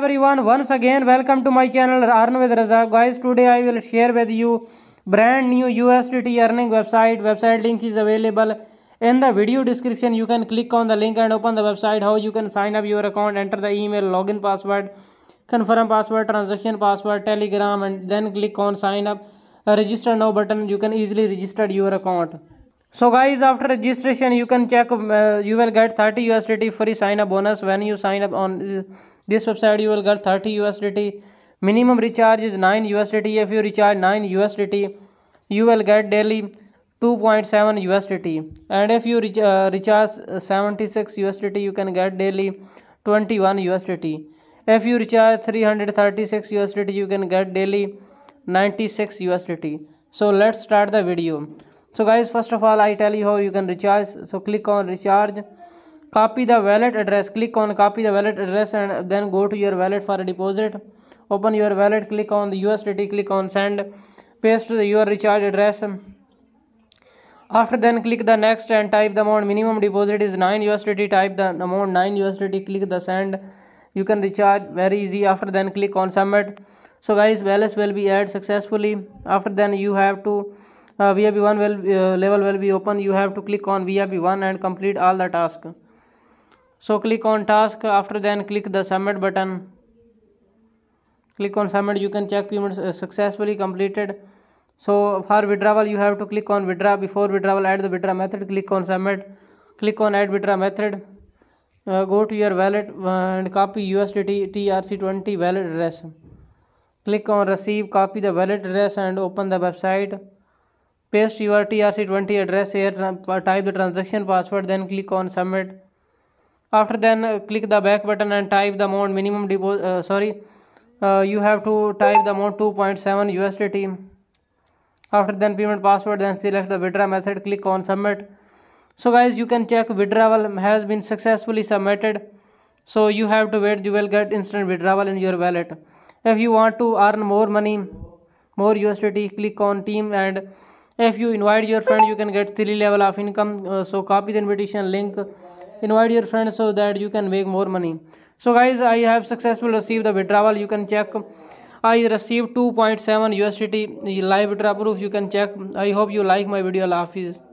everyone once again welcome to my channel Arun with Razak guys today I will share with you brand new USDT earning website website link is available in the video description you can click on the link and open the website how you can sign up your account enter the email login password confirm password transaction password telegram and then click on sign up register now button you can easily register your account so guys after registration you can check uh, you will get 30 USDT free sign up bonus when you sign up on uh, this website you will get 30 USDT. Minimum recharge is 9 USDT. If you recharge 9 USDT, you will get daily 2.7 USDT. And if you uh, recharge 76 USDT, you can get daily 21 USDT. If you recharge 336 USDT, you can get daily 96 USDT. So let's start the video. So guys, first of all, I tell you how you can recharge. So click on recharge copy the wallet address click on copy the wallet address and then go to your wallet for a deposit open your wallet click on the USDT click on send paste the your recharge address after then click the next and type the amount minimum deposit is 9 USDT type the amount 9 USDT click the send you can recharge very easy after then click on submit so guys balance will be added successfully after then you have to uh, VIP1 will, uh, level will be open you have to click on VIP1 and complete all the task so click on task after then click the submit button click on submit you can check payment uh, successfully completed so for withdrawal you have to click on withdraw before withdrawal add the withdraw method click on submit click on add withdraw method uh, go to your wallet uh, and copy USDT TRC20 wallet address click on receive copy the wallet address and open the website paste your TRC20 address here type the transaction password then click on submit after then uh, click the back button and type the amount minimum deposit uh, sorry uh, you have to type the amount 2.7 USDT after then payment password then select the withdraw method click on submit so guys you can check withdrawal has been successfully submitted so you have to wait you will get instant withdrawal in your wallet if you want to earn more money more USDT click on team and if you invite your friend you can get 3 level of income uh, so copy the invitation link invite your friends so that you can make more money so guys i have successfully received the withdrawal you can check i received 2.7 usdt live withdrawal proof you can check i hope you like my video hafiz